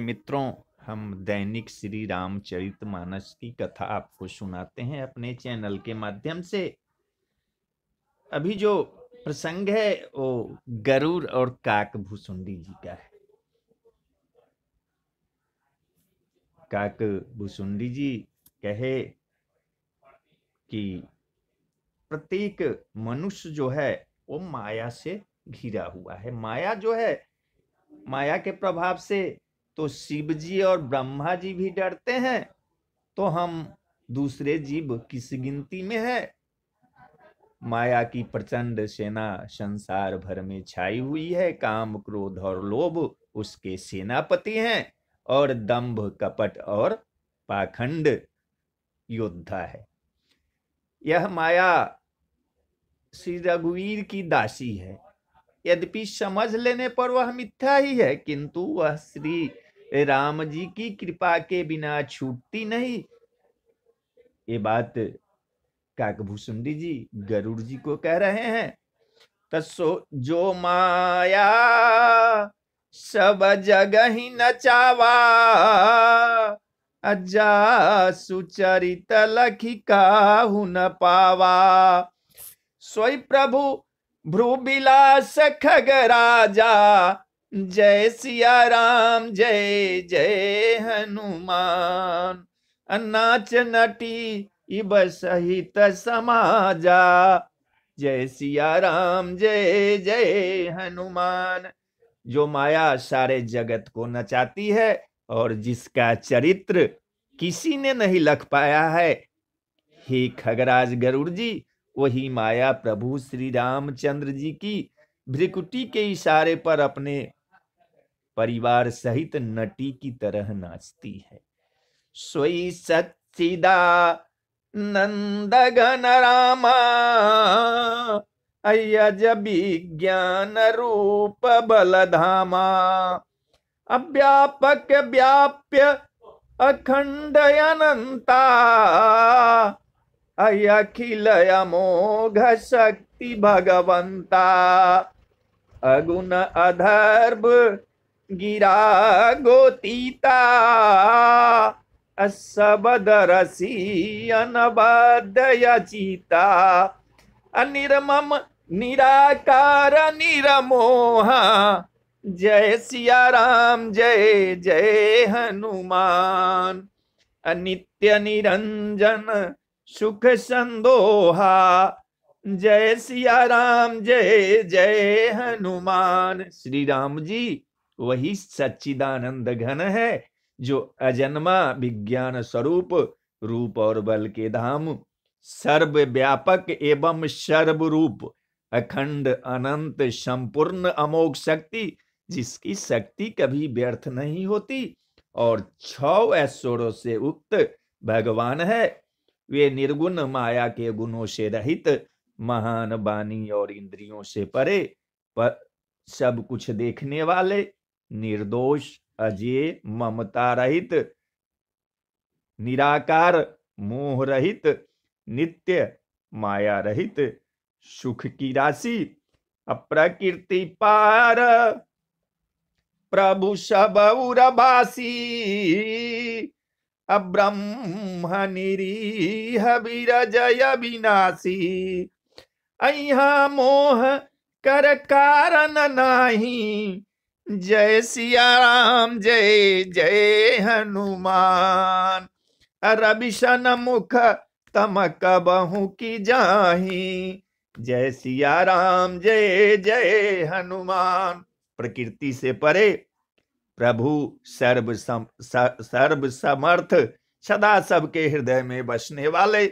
मित्रों हम दैनिक श्री रामचरित मानस की कथा आपको सुनाते हैं अपने चैनल के माध्यम से अभी जो प्रसंग है वो गरुड़ और काकभूसुंडी जी का है काकभूसुंडी जी कहे कि प्रत्येक मनुष्य जो है वो माया से घिरा हुआ है माया जो है माया के प्रभाव से तो शिव जी और ब्रह्मा जी भी डरते हैं तो हम दूसरे जीव किस गिनती में है माया की प्रचंड सेना संसार भर में छाई हुई है काम क्रोध और लोभ उसके सेनापति हैं और दंभ कपट और पाखंड योद्धा है यह माया श्री रघुवीर की दासी है यद्यपि समझ लेने पर वह मिथ्या ही है किंतु वह श्री राम जी की कृपा के बिना छूटती नहीं ये बात काकभूषुंडी जी गरुड़ जी को कह रहे हैं तस्ो जो माया सब जगह नचावा अजा सुचरित लखिका न पावा स्वयं प्रभु भ्रुबिलास राजा जय सिया राम जय जय हनुमान अनाच नटी इब सहित समाजा जय सिया राम जय जय हनुमान जो माया सारे जगत को नचाती है और जिसका चरित्र किसी ने नहीं लख पाया है हे खगराज गरुड़ जी वही माया प्रभु श्री रामचंद्र जी की भ्रिकुटी के इशारे पर अपने परिवार सहित नटी की तरह नाचती है सोई सच्चिदा नंद घन रामा अयज विज्ञान रूप बलधामा अव्यापक व्याप्य अखंड अनंता अखिल अमोघ शक्ति भगवंता अगुण अधर्भ गिरा गोतीता असबदरसी अनबादय चीता अनिर्मम निराकार निरमोहा जय सिया राम जय जय हनुमान अनित्य निरंजन सुख संदोहा जय सिया राम जय जय हनुमान श्री राम जी वही सच्चिदानंद घन है जो अजन्मा विज्ञान स्वरूप रूप और बल के धाम सर्व व्यापक एवं सर्व रूप अखंड अनंत संपूर्ण अमोघ शक्ति जिसकी शक्ति कभी व्यर्थ नहीं होती और छौ ऐश्वरों से उक्त भगवान है वे निर्गुण माया के गुणों से रहित महान वाणी और इंद्रियों से परे पर सब कुछ देखने वाले निर्दोष अजय ममता रहित निराकार मोह रहित नित्य माया रहित सुख की राशि अप्रकृति पार प्रभु सबउरभासी अब्रह्म निरीह विनाशी अह मोह कर कारण नाही जय सिया राम जय जय हनुमान रबिशन मुख तमक बहु की जाही जय सिया राम जय जय हनुमान प्रकृति से परे प्रभु सर्व सम, सर्व समर्थ सदा सबके हृदय में बसने वाले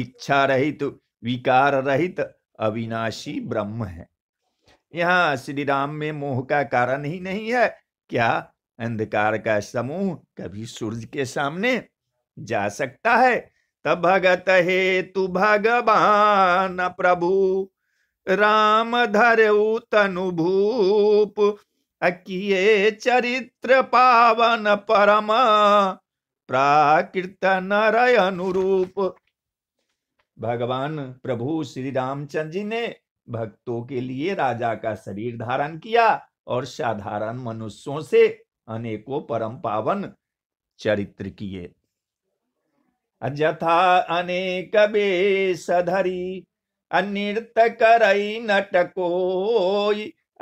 इच्छा रहित विकार रहित अविनाशी ब्रह्म है यहाँ श्री राम में मोह का कारण ही नहीं है क्या अंधकार का समूह कभी सूर्य के सामने जा सकता है तब भगत हे तु भगवान प्रभु राम धर तनु भूप अकिए चरित्र पावन परम प्राकृत नरय अनुरूप भगवान प्रभु श्री रामचंद्र जी ने भक्तों के लिए राजा का शरीर धारण किया और साधारण मनुष्यों से अनेकों परम पावन चरित्र किए अजथा अनेक बेसधरी अनिर्त करई नटको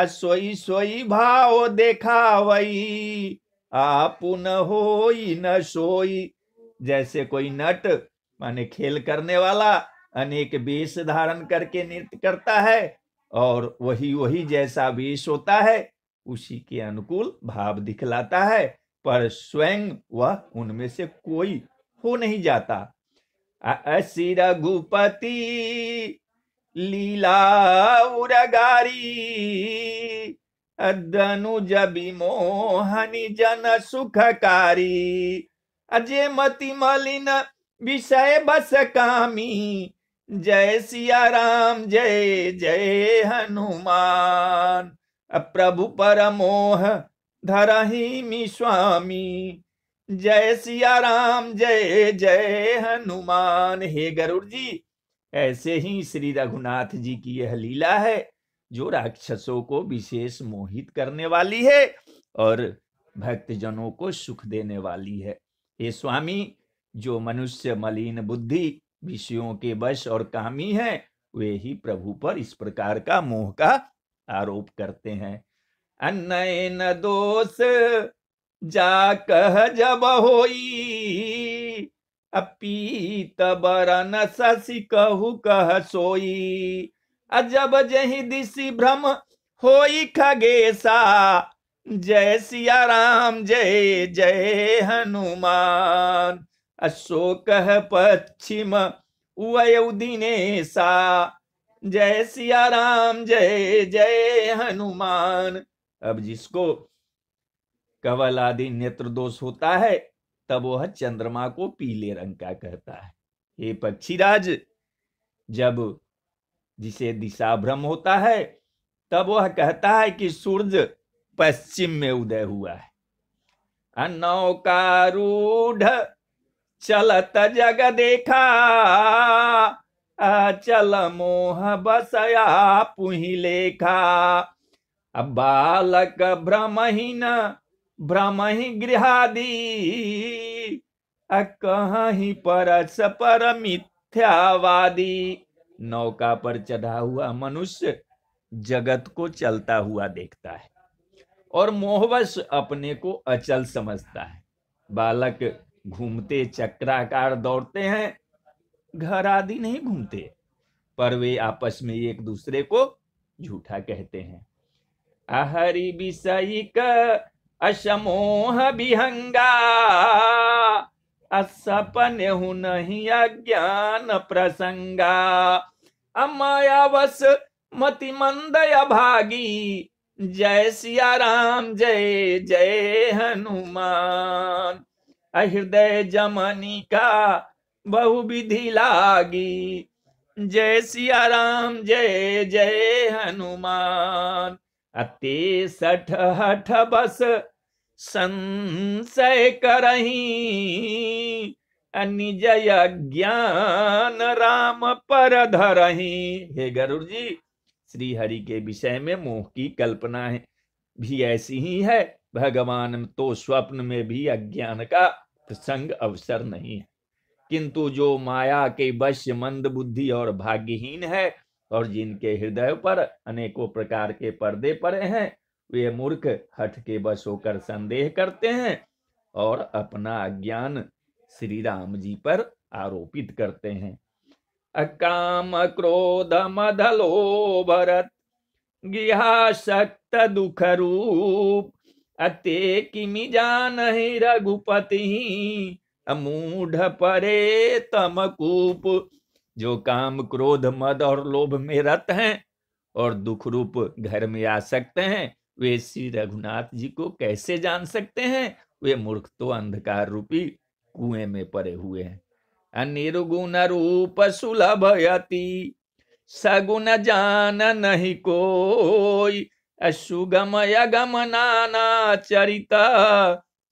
असोई सोई भाव देखावई आपुन हो न सोई जैसे कोई नट माने खेल करने वाला अनेक वेश धारण करके नृत्य करता है और वही वही जैसा वेश होता है उसी के अनुकूल भाव दिखलाता है पर स्वयं वह उनमें से कोई हो नहीं जाता असी रघुपति लीला उरगारी अदनुज विमोहनि जन सुखकारी अजय मति मलिन विषय बस कामी जय सिया राम जय जय हनुमान प्रभु परमोह धरही मी स्वामी जय सिया राम जय जय हनुमान हे गरुड़ जी ऐसे ही श्री रघुनाथ जी की यह लीला है जो राक्षसों को विशेष मोहित करने वाली है और भक्तजनों को सुख देने वाली है हे स्वामी जो मनुष्य मलिन बुद्धि विषयों के वश और कामी हैं वे ही प्रभु पर इस प्रकार का मोह का आरोप करते हैं अन्नयन दोष जा कह जब होई अपीत बरन शशि कहु कह सोई अजब जही दिशी भ्रम होई खगेसा जय सिया राम जय जय हनुमान अशोक पश्चिम उवयौ सा जय सिया राम जय जय हनुमान अब जिसको कवल आदि नेत्र दोष होता है तब वह चंद्रमा को पीले रंग का कहता है हे पक्षीराज जब जिसे दिशा भ्रम होता है तब वह कहता है कि सूर्य पश्चिम में उदय हुआ है अनौकारूढ़ चलत जग देखा चल मोह बसया पुही लेखा बालक भ्रमहीन भ्रमहि गृहादी कहीं परस पर मिथ्यावादी नौका पर चढ़ा हुआ मनुष्य जगत को चलता हुआ देखता है और मोहवश अपने को अचल समझता है बालक घूमते चक्राकार दौड़ते हैं घर आदि नहीं घूमते पर वे आपस में एक दूसरे को झूठा कहते हैं अहरि विषयी असमोह बिहंगा असपन नहीं अज्ञान प्रसंगा अमायावस मति मंद भागी जय सिया राम जय जय हनुमान हृदय जमनी का बहु विधि लागी जय सिया राम जय जय हनुमान अति सठ हठ बस संशय करही अनिजय ज्ञान राम पर धरही हे गरुड़ जी श्री हरि के विषय में मोह की कल्पना है भी ऐसी ही है भगवान तो स्वप्न में भी अज्ञान का सत्संग तो अवसर नहीं है किंतु जो माया के वश्य मंद बुद्धि और भाग्यहीन है और जिनके हृदय पर अनेकों प्रकार के पर्दे पड़े हैं वे मूर्ख हठ के बस होकर संदेह करते हैं और अपना अज्ञान श्री राम जी पर आरोपित करते हैं अकाम क्रोध मधलो भरत गिहा गृहाशक्त दुख रूप अते किमि जान रघुपति अमूढ़ परे तमकूप जो काम क्रोध मद और लोभ में रत हैं और दुख रूप घर में आ सकते हैं वे श्री रघुनाथ जी को कैसे जान सकते हैं वे मूर्ख तो अंधकार रूपी कुएं में पड़े हुए हैं अनिर्गुण रूप सुलभ यति सगुण जान नहीं कोई चरित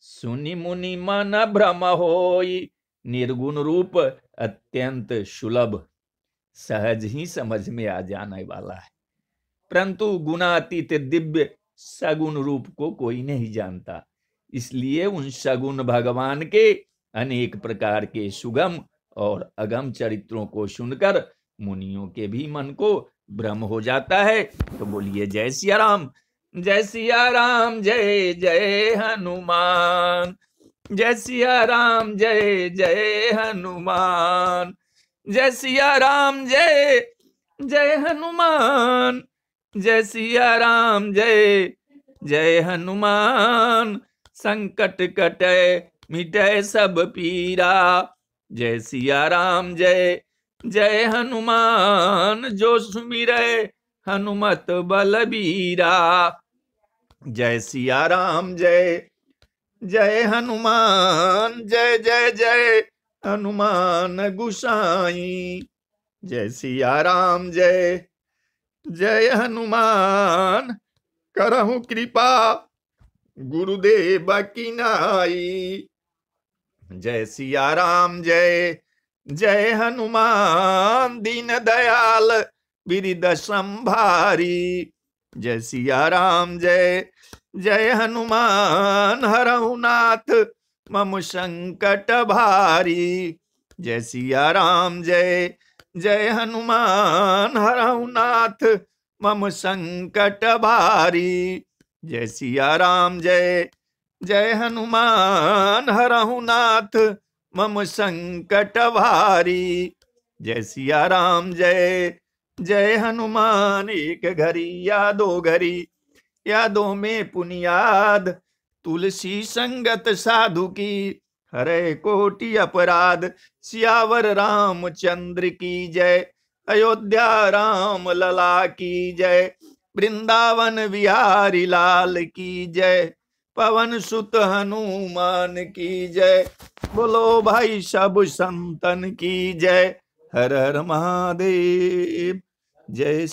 सुनि मुनि मन भ्रम होई निर्गुण रूप अत्यंत सुलभ सहज ही समझ में आ जाने वाला है परंतु गुणातीत दिव्य सगुण रूप को कोई नहीं जानता इसलिए उन सगुण भगवान के अनेक प्रकार के सुगम और अगम चरित्रों को सुनकर मुनियों के भी मन को भ्रम हो जाता है तो बोलिए जय सिया राम जय सिया राम जय जय हनुमान जय सिया राम जय जय हनुमान जय सिया राम जय जय हनुमान जय सिया राम जय जय हनुमान संकट कटे मिटे सब पीरा जय सिया राम जय जय हनुमान जो सुमिर हनुमत बलबीरा जय सिया राम जय जय हनुमान जय जय जय हनुमान गुसाई जय सिया राम जय जय हनुमान करहु कृपा गुरुदेव की नाई जय सिया राम जय जय हनुमान दीन दयाल बिरिद संभारी जय सिया राम जय जय हनुमान हरहुनाथ मम संकट भारी जय सिया राम जय जय हनुमान हरहुनाथ मम संकट भारी जय सिया राम जय जय हनुमान हरहुनाथ मम संकट भारी जय सिया राम जय जय हनुमान एक घरी या दो घरी यादों में पुनियाद तुलसी संगत साधु की हरे कोटि अपराध सियावर राम चंद्र की जय अयोध्या राम लला की जय वृंदावन बिहारी लाल की जय पवन सुत हनुमान की जय बोलो भाई सब संतन की जय हर हर महादेव जय